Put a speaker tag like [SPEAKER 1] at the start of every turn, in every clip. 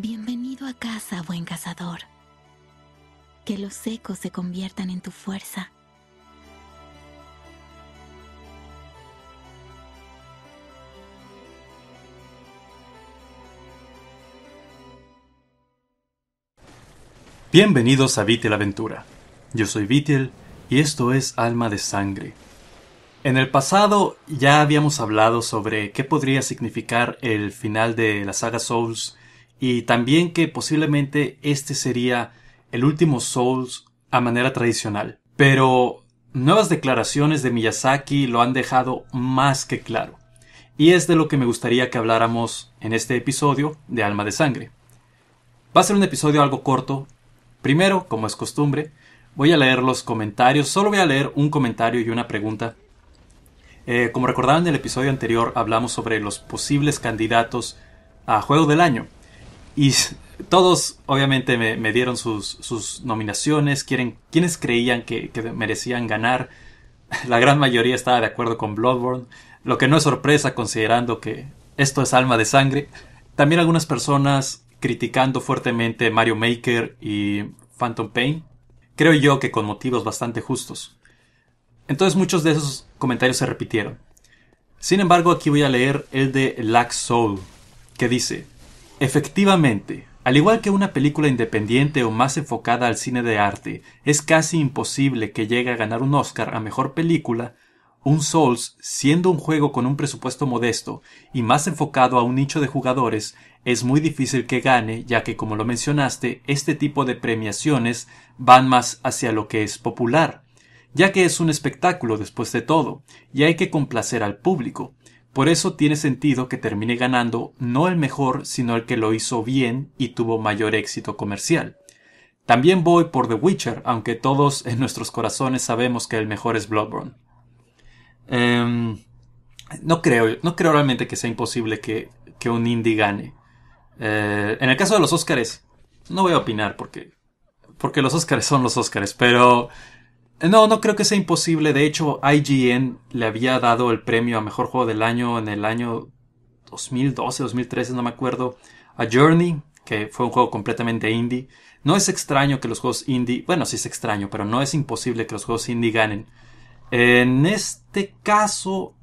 [SPEAKER 1] Bienvenido a casa, buen cazador. Que los ecos se conviertan en tu fuerza. Bienvenidos a Vitel Aventura. Yo soy Vitel y esto es Alma de Sangre. En el pasado ya habíamos hablado sobre qué podría significar el final de la saga Souls y también que posiblemente este sería el último Souls a manera tradicional. Pero nuevas declaraciones de Miyazaki lo han dejado más que claro. Y es de lo que me gustaría que habláramos en este episodio de Alma de Sangre. Va a ser un episodio algo corto. Primero, como es costumbre, voy a leer los comentarios. Solo voy a leer un comentario y una pregunta. Eh, como recordaban en el episodio anterior, hablamos sobre los posibles candidatos a Juego del Año. Y todos obviamente me, dieron sus, nominaciones, quieren, quienes creían que, merecían ganar. La gran mayoría estaba de acuerdo con Bloodborne, lo que no es sorpresa considerando que esto es alma de sangre. También algunas personas criticando fuertemente Mario Maker y Phantom Pain, creo yo que con motivos bastante justos. Entonces muchos de esos comentarios se repitieron. Sin embargo, aquí voy a leer el de Lack Soul, que dice, Efectivamente, al igual que una película independiente o más enfocada al cine de arte, es casi imposible que llegue a ganar un Oscar a Mejor Película, un Souls, siendo un juego con un presupuesto modesto y más enfocado a un nicho de jugadores, es muy difícil que gane, ya que, como lo mencionaste, este tipo de premiaciones van más hacia lo que es popular, ya que es un espectáculo después de todo, y hay que complacer al público. Por eso tiene sentido que termine ganando no el mejor, sino el que lo hizo bien y tuvo mayor éxito comercial. También voy por The Witcher, aunque todos en nuestros corazones sabemos que el mejor es Bloodborne. Em, no creo, no creo realmente que sea imposible que, un indie gane. Eh, en el caso de los Oscars, no voy a opinar porque, porque los Oscars son los Oscars, pero no, no creo que sea imposible. De hecho, IGN le había dado el premio a mejor juego del año en el año 2012, 2013, no me acuerdo, a Journey, que fue un juego completamente indie. No es extraño que los juegos indie, bueno, sí es extraño, pero no es imposible que los juegos indie ganen. En este caso,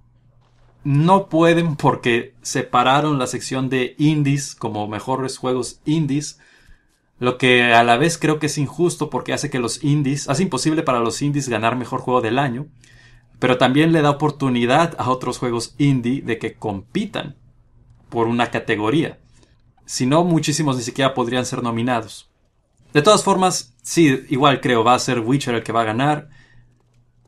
[SPEAKER 1] no pueden porque separaron la sección de indies como mejores juegos indies lo que a la vez creo que es injusto porque hace que los indies, hace imposible para los indies ganar mejor juego del año, pero también le da oportunidad a otros juegos indie de que compitan por una categoría. Si no, muchísimos ni siquiera podrían ser nominados. De todas formas, sí, igual creo va a ser Witcher el que va a ganar.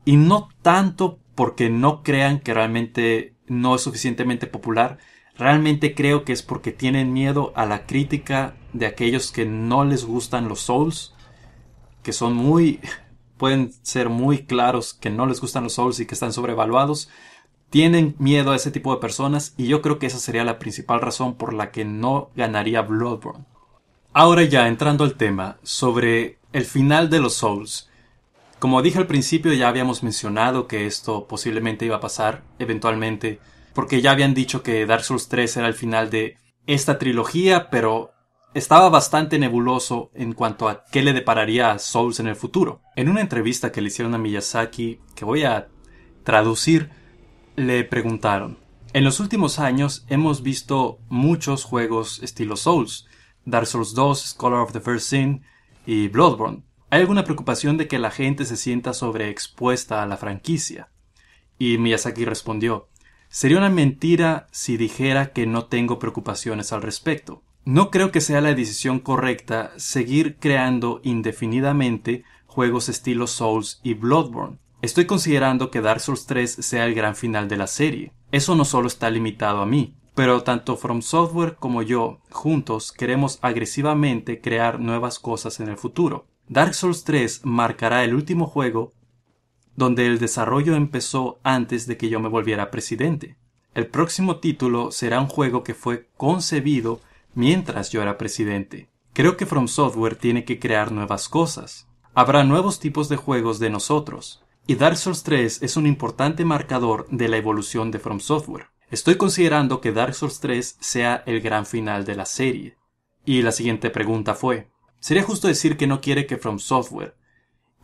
[SPEAKER 1] Y no tanto porque no crean que realmente no es suficientemente popular, Realmente creo que es porque tienen miedo a la crítica de aquellos que no les gustan los Souls, que son muy, pueden ser muy claros que no les gustan los Souls y que están sobrevaluados. Tienen miedo a ese tipo de personas y yo creo que esa sería la principal razón por la que no ganaría Bloodborne. Ahora ya entrando al tema sobre el final de los Souls. Como dije al principio ya habíamos mencionado que esto posiblemente iba a pasar eventualmente porque ya habían dicho que Dark Souls 3 era el final de esta trilogía, pero estaba bastante nebuloso en cuanto a qué le depararía a Souls en el futuro. En una entrevista que le hicieron a Miyazaki, que voy a traducir, le preguntaron, en los últimos años hemos visto muchos juegos estilo Souls, Dark Souls 2, Scholar of the First Sin y Bloodborne. ¿Hay alguna preocupación de que la gente se sienta sobreexpuesta a la franquicia? Y Miyazaki respondió, Sería una mentira si dijera que no tengo preocupaciones al respecto. No creo que sea la decisión correcta seguir creando indefinidamente juegos estilo Souls y Bloodborne. Estoy considerando que Dark Souls 3 sea el gran final de la serie. Eso no solo está limitado a mí, pero tanto From Software como yo, juntos, queremos agresivamente crear nuevas cosas en el futuro. Dark Souls 3 marcará el último juego donde el desarrollo empezó antes de que yo me volviera presidente. El próximo título será un juego que fue concebido mientras yo era presidente. Creo que From Software tiene que crear nuevas cosas. Habrá nuevos tipos de juegos de nosotros. Y Dark Souls 3 es un importante marcador de la evolución de From Software. Estoy considerando que Dark Souls 3 sea el gran final de la serie. Y la siguiente pregunta fue, ¿sería justo decir que no quiere que From Software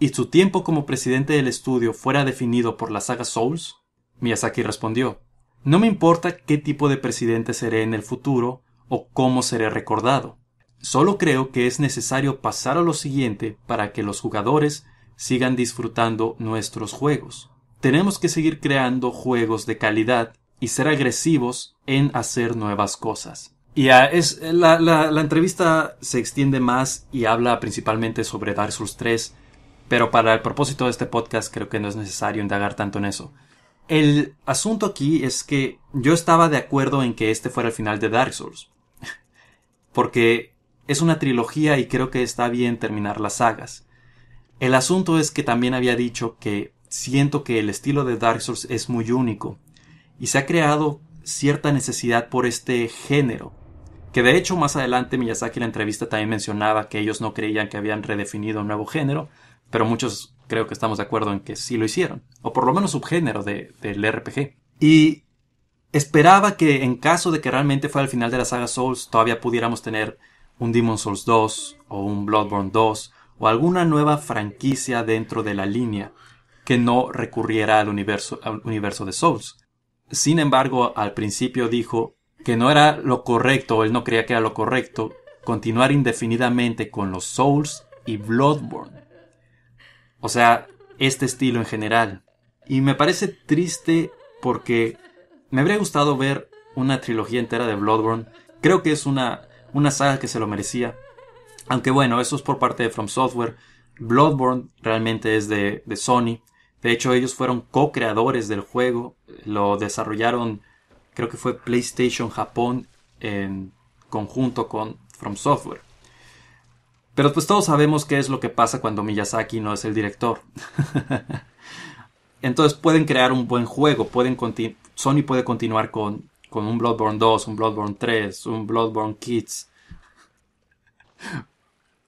[SPEAKER 1] y su tiempo como presidente del estudio fuera definido por la saga Souls, Miyazaki respondió, No me importa qué tipo de presidente seré en el futuro o cómo seré recordado. Solo creo que es necesario pasar a lo siguiente para que los jugadores sigan disfrutando nuestros juegos. Tenemos que seguir creando juegos de calidad y ser agresivos en hacer nuevas cosas. Y es, la, la entrevista se extiende más y habla principalmente sobre Dark Souls 3 pero para el propósito de este podcast creo que no es necesario indagar tanto en eso. El asunto aquí es que yo estaba de acuerdo en que este fuera el final de Dark Souls, porque es una trilogía y creo que está bien terminar las sagas. El asunto es que también había dicho que siento que el estilo de Dark Souls es muy único y se ha creado cierta necesidad por este género, que de hecho más adelante Miyazaki en la entrevista también mencionaba que ellos no creían que habían redefinido un nuevo género, pero muchos creo que estamos de acuerdo en que sí lo hicieron, o por lo menos subgénero del RPG. Y esperaba que en caso de que realmente fuera el final de la saga Souls, todavía pudiéramos tener un Demon Souls 2 o un Bloodborne 2 o alguna nueva franquicia dentro de la línea que no recurriera al universo, al universo de Souls. Sin embargo, al principio dijo que no era lo correcto, él no creía que era lo correcto, continuar indefinidamente con los Souls y Bloodborne. O sea, este estilo en general. Y me parece triste porque me habría gustado ver una trilogía entera de Bloodborne. Creo que es una, una saga que se lo merecía. Aunque bueno, eso es por parte de From Software. Bloodborne realmente es de, de Sony. De hecho, ellos fueron co-creadores del juego. Lo desarrollaron, creo que fue PlayStation Japón en conjunto con From Software. Pero pues todos sabemos qué es lo que pasa cuando Miyazaki no es el director. Entonces pueden crear un buen juego, pueden Sony puede continuar con, con un Bloodborne 2, un Bloodborne 3, un Bloodborne Kids,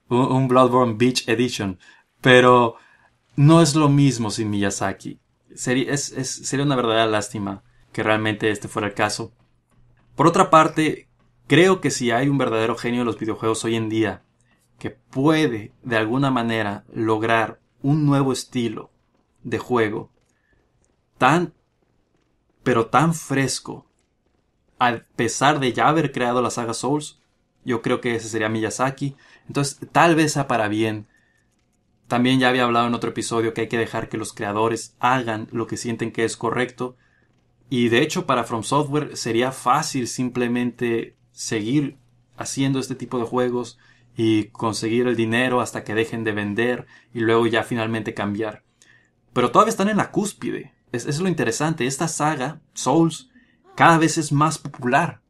[SPEAKER 1] un, Bloodborne Beach Edition, pero no es lo mismo sin Miyazaki. Sería, sería una verdadera lástima que realmente este fuera el caso. Por otra parte, creo que si hay un verdadero genio de los videojuegos hoy en día, que puede de alguna manera lograr un nuevo estilo de juego tan pero tan fresco a pesar de ya haber creado la saga Souls yo creo que ese sería Miyazaki entonces tal vez sea para bien también ya había hablado en otro episodio que hay que dejar que los creadores hagan lo que sienten que es correcto y de hecho para From Software sería fácil simplemente seguir haciendo este tipo de juegos y conseguir el dinero hasta que dejen de vender y luego ya finalmente cambiar. Pero todavía están en la cúspide. Es, es lo interesante. Esta saga, Souls, cada vez es más popular.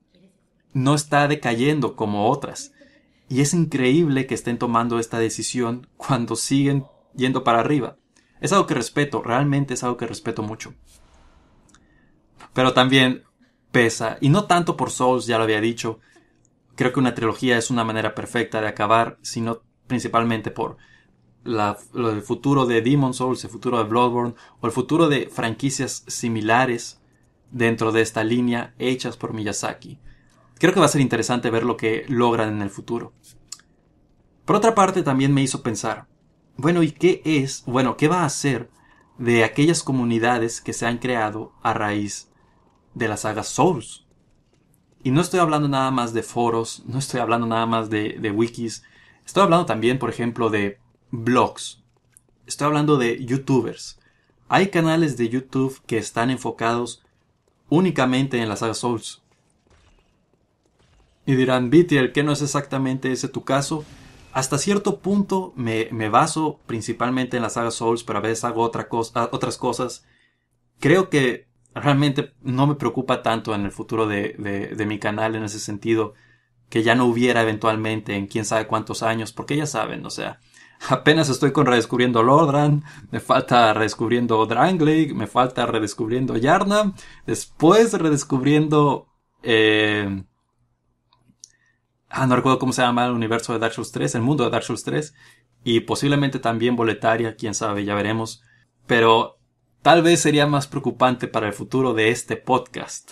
[SPEAKER 1] No está decayendo como otras. Y es increíble que estén tomando esta decisión cuando siguen yendo para arriba. Es algo que respeto, realmente es algo que respeto mucho. Pero también pesa, y no tanto por Souls, ya lo había dicho, creo que una trilogía es una manera perfecta de acabar, sino principalmente por el futuro de Demon Souls, el futuro de Bloodborne o el futuro de franquicias similares dentro de esta línea hechas por Miyazaki. Creo que va a ser interesante ver lo que logran en el futuro. Por otra parte, también me hizo pensar, bueno, ¿y qué es, bueno, qué va a hacer de aquellas comunidades que se han creado a raíz de la saga Souls? Y no estoy hablando nada más de foros, no estoy hablando nada más de, wikis. Estoy hablando también, por ejemplo, de blogs. Estoy hablando de youtubers. Hay canales de YouTube que están enfocados únicamente en la saga Souls. Y dirán, Bitier, ¿qué no es exactamente ese tu caso. Hasta cierto punto me, baso principalmente en la saga Souls, pero a veces hago otras cosas. Creo que realmente no me preocupa tanto en el futuro de, mi canal en ese sentido que ya no hubiera eventualmente en quién sabe cuántos años, porque ya saben, o sea, apenas estoy con redescubriendo Lordran, me falta redescubriendo Drangleic, me falta redescubriendo Yarna. después redescubriendo... Eh, ah, no recuerdo cómo se llama el universo de Dark Souls 3, el mundo de Dark Souls 3, y posiblemente también Boletaria, quién sabe, ya veremos. Pero Tal vez sería más preocupante para el futuro de este podcast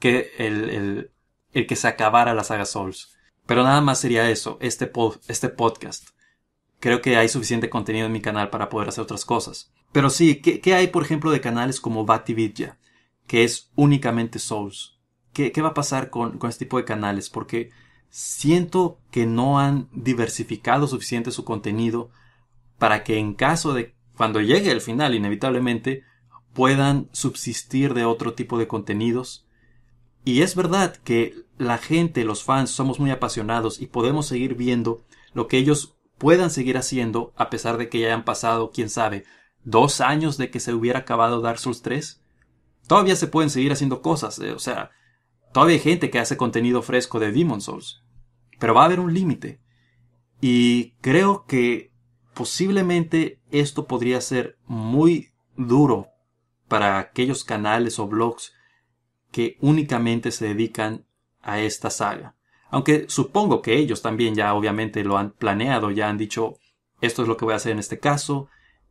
[SPEAKER 1] que el, que se acabara la saga Souls. Pero nada más sería eso, este, este podcast. Creo que hay suficiente contenido en mi canal para poder hacer otras cosas. Pero sí, ¿qué, hay, por ejemplo, de canales como Vidya? que es únicamente Souls? ¿Qué, va a pasar con, con este tipo de canales? Porque siento que no han diversificado suficiente su contenido para que en caso de cuando llegue el final, inevitablemente, puedan subsistir de otro tipo de contenidos. Y es verdad que la gente, los fans, somos muy apasionados y podemos seguir viendo lo que ellos puedan seguir haciendo a pesar de que ya hayan pasado, quién sabe, dos años de que se hubiera acabado Dark Souls 3. Todavía se pueden seguir haciendo cosas, eh, o sea, todavía hay gente que hace contenido fresco de Demon Souls. Pero va a haber un límite. Y creo que Posiblemente esto podría ser muy duro para aquellos canales o blogs que únicamente se dedican a esta saga. Aunque supongo que ellos también ya obviamente lo han planeado, ya han dicho, esto es lo que voy a hacer en este caso,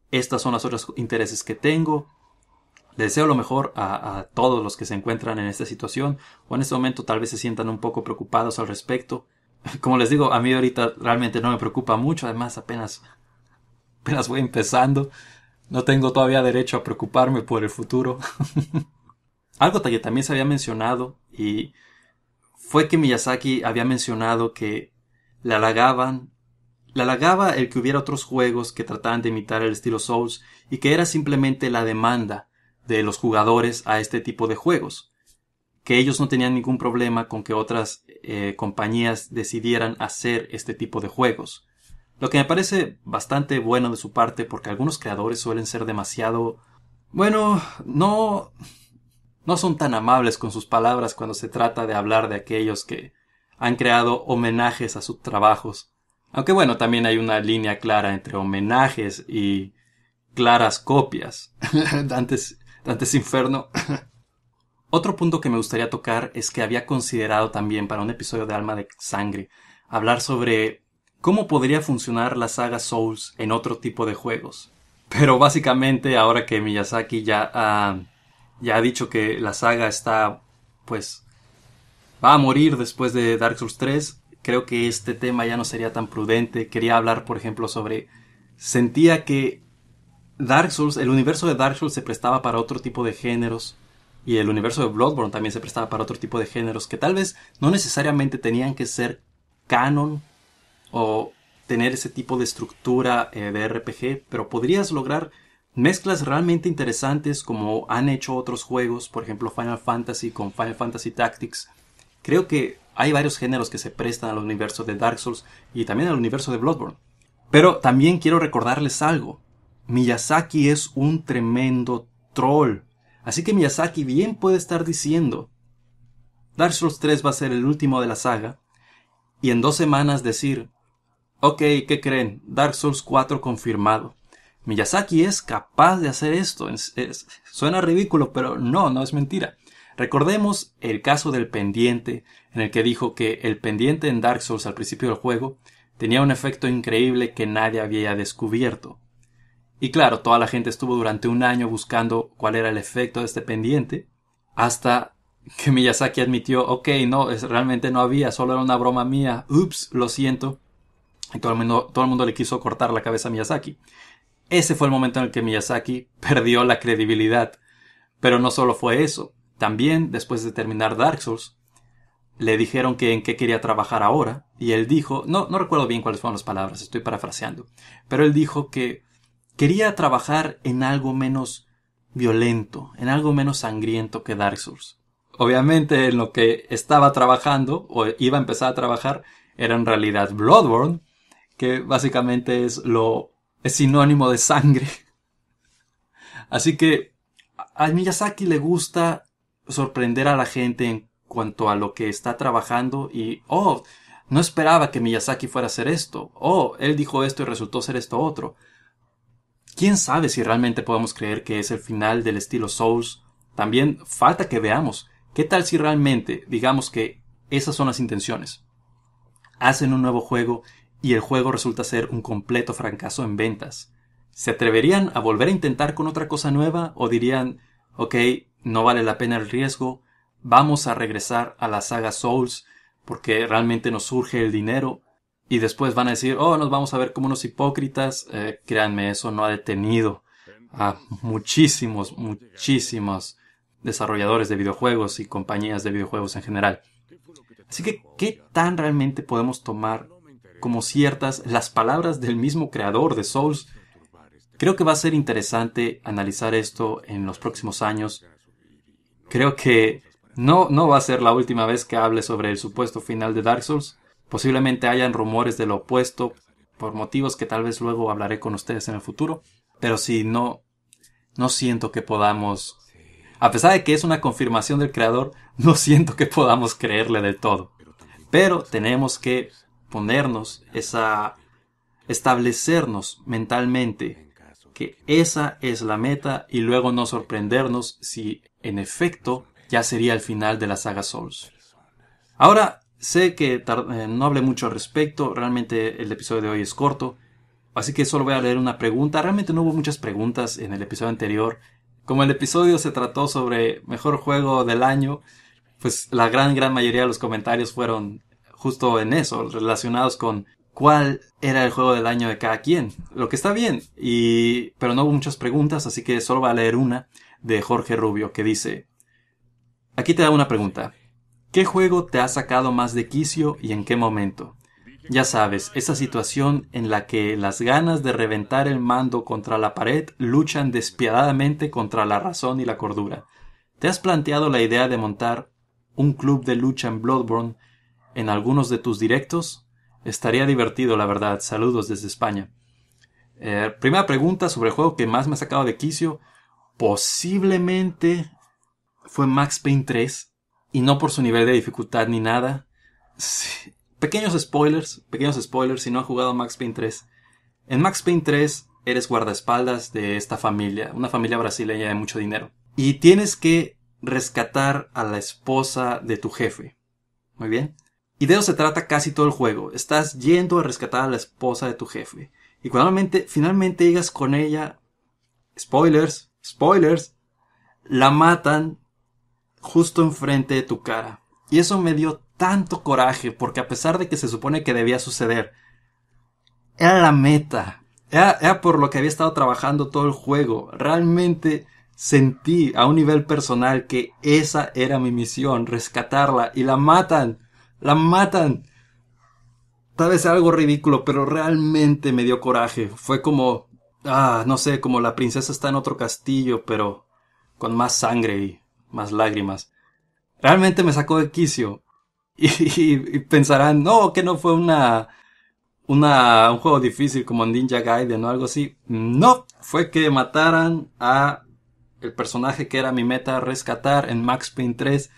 [SPEAKER 1] estas son las otras intereses que tengo. Les deseo lo mejor a, a todos los que se encuentran en esta situación o en este momento tal vez se sientan un poco preocupados al respecto. Como les digo, a mí ahorita realmente no me preocupa mucho, además apenas apenas voy empezando, no tengo todavía derecho a preocuparme por el futuro. Algo que también se había mencionado y fue que Miyazaki había mencionado que le halagaban le halagaba el que hubiera otros juegos que trataban de imitar el estilo Souls y que era simplemente la demanda de los jugadores a este tipo de juegos, que ellos no tenían ningún problema con que otras eh, compañías decidieran hacer este tipo de juegos. Lo que me parece bastante bueno de su parte porque algunos creadores suelen ser demasiado... Bueno, no... No son tan amables con sus palabras cuando se trata de hablar de aquellos que han creado homenajes a sus trabajos. Aunque bueno, también hay una línea clara entre homenajes y claras copias. antes Dantes Inferno. Otro punto que me gustaría tocar es que había considerado también para un episodio de Alma de Sangre hablar sobre cómo podría funcionar la saga Souls en otro tipo de juegos. Pero básicamente ahora que Miyazaki ya ha, ya ha dicho que la saga está, pues, va a morir después de Dark Souls 3, creo que este tema ya no sería tan prudente. Quería hablar, por ejemplo, sobre... Sentía que Dark Souls, el universo de Dark Souls se prestaba para otro tipo de géneros y el universo de Bloodborne también se prestaba para otro tipo de géneros que tal vez no necesariamente tenían que ser canon o tener ese tipo de estructura eh, de RPG, pero podrías lograr mezclas realmente interesantes como han hecho otros juegos, por ejemplo Final Fantasy con Final Fantasy Tactics. Creo que hay varios géneros que se prestan al universo de Dark Souls y también al universo de Bloodborne. Pero también quiero recordarles algo. Miyazaki es un tremendo troll. Así que Miyazaki bien puede estar diciendo, Dark Souls 3 va a ser el último de la saga, y en dos semanas decir, Ok, ¿qué creen? Dark Souls 4 confirmado. Miyazaki es capaz de hacer esto. suena ridículo, pero no, no es mentira. Recordemos el caso del pendiente, en el que dijo que el pendiente en Dark Souls al principio del juego tenía un efecto increíble que nadie había descubierto. Y claro, toda la gente estuvo durante un año buscando cuál era el efecto de este pendiente, hasta que Miyazaki admitió, ok, no, realmente no había, solo era una broma mía, ups, lo siento, y todo el mundo, todo el mundo le quiso cortar la cabeza a Miyazaki. Ese fue el momento en el que Miyazaki perdió la credibilidad. Pero no solo fue eso. También, después de terminar Dark Souls, le dijeron que en qué quería trabajar ahora. Y él dijo, no, no recuerdo bien cuáles fueron las palabras, estoy parafraseando. Pero él dijo que quería trabajar en algo menos violento, en algo menos sangriento que Dark Souls. Obviamente en lo que estaba trabajando o iba a empezar a trabajar era en realidad Bloodborne, que básicamente es lo es sinónimo de sangre. Así que a Miyazaki le gusta sorprender a la gente en cuanto a lo que está trabajando y, oh, no esperaba que Miyazaki fuera a hacer esto. Oh, él dijo esto y resultó ser esto otro. ¿Quién sabe si realmente podemos creer que es el final del estilo Souls? También falta que veamos. ¿Qué tal si realmente digamos que esas son las intenciones? Hacen un nuevo juego y el juego resulta ser un completo fracaso en ventas. ¿Se atreverían a volver a intentar con otra cosa nueva o dirían, ok, no vale la pena el riesgo, vamos a regresar a la saga Souls porque realmente nos surge el dinero y después van a decir, oh, nos vamos a ver como unos hipócritas. Eh, créanme, eso no ha detenido a muchísimos, muchísimos desarrolladores de videojuegos y compañías de videojuegos en general. Así que, ¿qué tan realmente podemos tomar como ciertas las palabras del mismo creador de Souls. Creo que va a ser interesante analizar esto en los próximos años. Creo que no, no va a ser la última vez que hable sobre el supuesto final de Dark Souls. Posiblemente hayan rumores de lo opuesto por motivos que tal vez luego hablaré con ustedes en el futuro. Pero si no, no siento que podamos... A pesar de que es una confirmación del creador, no siento que podamos creerle del todo. Pero tenemos que ponernos, esa establecernos mentalmente que esa es la meta y luego no sorprendernos si en efecto ya sería el final de la saga Souls. Ahora sé que eh, no hablé mucho al respecto, realmente el episodio de hoy es corto, así que solo voy a leer una pregunta, realmente no hubo muchas preguntas en el episodio anterior, como el episodio se trató sobre mejor juego del año, pues la gran, gran mayoría de los comentarios fueron justo en eso, relacionados con cuál era el juego del año de cada quien, lo que está bien, y, pero no hubo muchas preguntas, así que solo va a leer una de Jorge Rubio que dice, aquí te da una pregunta, ¿qué juego te ha sacado más de quicio y en qué momento? Ya sabes, esa situación en la que las ganas de reventar el mando contra la pared luchan despiadadamente contra la razón y la cordura. ¿Te has planteado la idea de montar un club de lucha en Bloodborne en algunos de tus directos. Estaría divertido, la verdad. Saludos desde España. Eh, primera pregunta sobre el juego que más me ha sacado de quicio. Posiblemente fue Max Payne 3. Y no por su nivel de dificultad ni nada. Pequeños spoilers, pequeños spoilers si no ha jugado Max Payne 3. En Max Payne 3 eres guardaespaldas de esta familia, una familia brasileña de mucho dinero. Y tienes que rescatar a la esposa de tu jefe. Muy bien. Y de eso se trata casi todo el juego. Estás yendo a rescatar a la esposa de tu jefe. Y cuando finalmente, finalmente llegas con ella, spoilers, spoilers, la matan justo enfrente de tu cara. Y eso me dio tanto coraje, porque a pesar de que se supone que debía suceder, era la meta, era, por lo que había estado trabajando todo el juego. Realmente sentí a un nivel personal que esa era mi misión, rescatarla, y la matan. La matan. Tal vez algo ridículo, pero realmente me dio coraje. Fue como, ah, no sé, como la princesa está en otro castillo, pero con más sangre y más lágrimas. Realmente me sacó de quicio. Y, pensarán, no, que no fue una, una, un juego difícil como Ninja Gaiden o algo así. No, fue que mataran a el personaje que era mi meta rescatar en Max Payne 3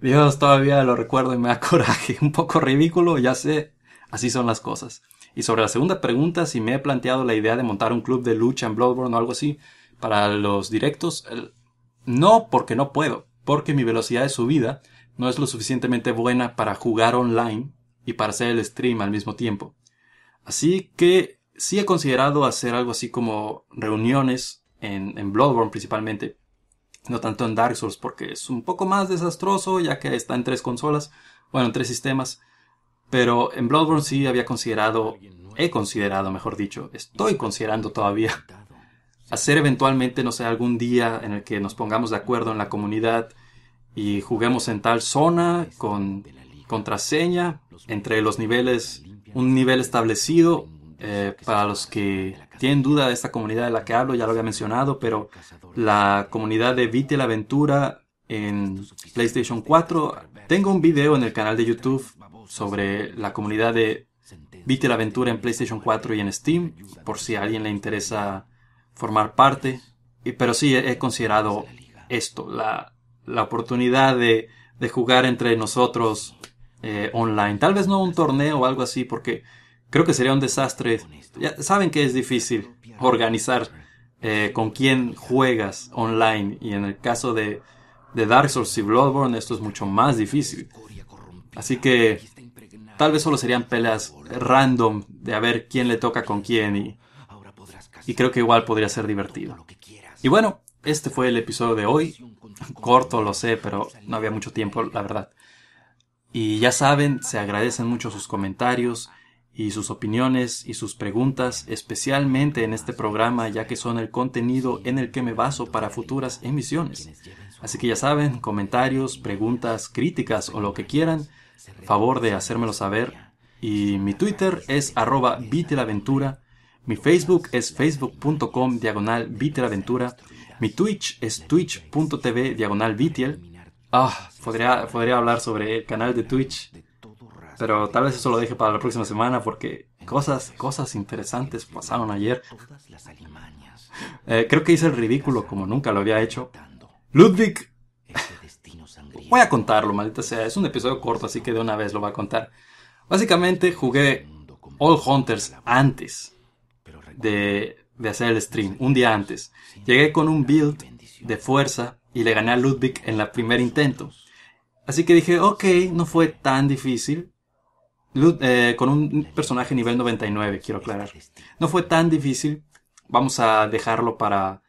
[SPEAKER 1] Dios, todavía lo recuerdo y me da coraje. Un poco ridículo, ya sé. Así son las cosas. Y sobre la segunda pregunta, si me he planteado la idea de montar un club de lucha en Bloodborne o algo así para los directos, no, porque no puedo, porque mi velocidad de subida no es lo suficientemente buena para jugar online y para hacer el stream al mismo tiempo. Así que sí he considerado hacer algo así como reuniones en, en Bloodborne principalmente, no tanto en Dark Souls, porque es un poco más desastroso, ya que está en tres consolas, bueno, en tres sistemas. Pero en Bloodborne sí había considerado, he considerado, mejor dicho, estoy considerando todavía, hacer eventualmente, no sé, algún día en el que nos pongamos de acuerdo en la comunidad y juguemos en tal zona con contraseña entre los niveles, un nivel establecido eh, para los que tienen duda de esta comunidad de la que hablo, ya lo había mencionado, pero la comunidad de Vite la Aventura en PlayStation 4, tengo un video en el canal de YouTube sobre la comunidad de Vite la Aventura en PlayStation 4 y en Steam, por si a alguien le interesa formar parte. Pero sí he considerado esto, la, oportunidad de, de, jugar entre nosotros eh, online. Tal vez no un torneo o algo así, porque Creo que sería un desastre. Ya saben que es difícil organizar eh, con quién juegas online. Y en el caso de, de Dark Souls y Bloodborne, esto es mucho más difícil. Así que tal vez solo serían peleas random de a ver quién le toca con quién. Y, y creo que igual podría ser divertido. Y bueno, este fue el episodio de hoy. Corto, lo sé, pero no había mucho tiempo, la verdad. Y ya saben, se agradecen mucho sus comentarios y sus opiniones y sus preguntas, especialmente en este programa, ya que son el contenido en el que me baso para futuras emisiones. Así que ya saben, comentarios, preguntas, críticas o lo que quieran, favor de hacérmelo saber. Y mi Twitter es arroba Vitelaventura, mi Facebook es facebook.com diagonal mi Twitch es twitch.tv diagonal Ah, podría, podría hablar sobre el canal de Twitch pero tal vez eso lo deje para la próxima semana porque cosas, cosas interesantes pasaron ayer. Eh, creo que hice el ridículo como nunca lo había hecho. Ludwig... Voy a contarlo, maldita sea. Es un episodio corto, así que de una vez lo voy a contar. Básicamente jugué All Hunters antes de, de hacer el stream, un día antes. Llegué con un build de fuerza y le gané a Ludwig en el primer intento. Así que dije, ok, no fue tan difícil. Eh, con un personaje nivel 99, quiero aclarar. No fue tan difícil. Vamos a dejarlo para,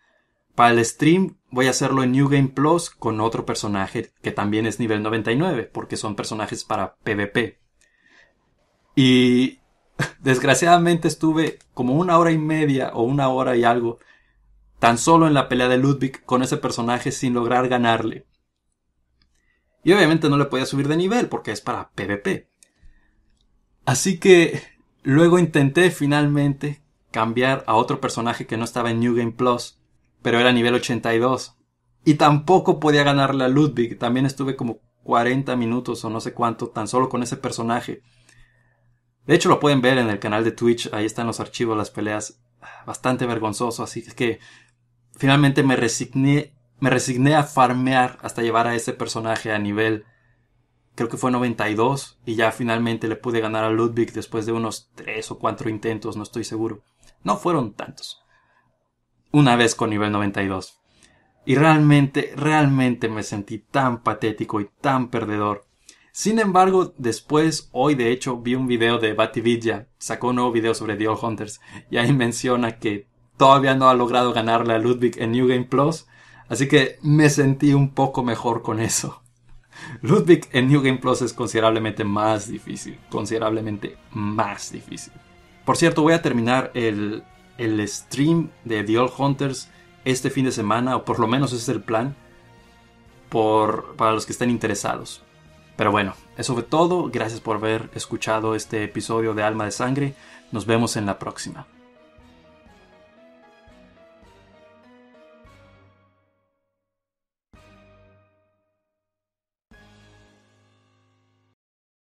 [SPEAKER 1] para el stream. Voy a hacerlo en New Game Plus con otro personaje que también es nivel 99, porque son personajes para PvP. Y desgraciadamente estuve como una hora y media o una hora y algo tan solo en la pelea de Ludwig con ese personaje sin lograr ganarle. Y obviamente no le podía subir de nivel porque es para PvP. Así que luego intenté finalmente cambiar a otro personaje que no estaba en New Game Plus, pero era nivel 82. Y tampoco podía ganarle a Ludwig, también estuve como 40 minutos o no sé cuánto tan solo con ese personaje. De hecho lo pueden ver en el canal de Twitch, ahí están los archivos, las peleas, bastante vergonzoso, así que finalmente me resigné, me resigné a farmear hasta llevar a ese personaje a nivel creo que fue 92 y ya finalmente le pude ganar a Ludwig después de unos 3 o 4 intentos, no estoy seguro. No fueron tantos. Una vez con nivel 92. Y realmente, realmente me sentí tan patético y tan perdedor. Sin embargo, después, hoy de hecho, vi un video de Batividya, sacó un nuevo video sobre The All Hunters, y ahí menciona que todavía no ha logrado ganarle a Ludwig en New Game Plus, así que me sentí un poco mejor con eso. Ludwig en New Game Plus es considerablemente más difícil. Considerablemente más difícil. Por cierto, voy a terminar el, el stream de The Old Hunters este fin de semana, o por lo menos ese es el plan, para los que estén interesados. Pero bueno, eso fue todo. Gracias por haber escuchado este episodio de Alma de Sangre. Nos vemos en la próxima.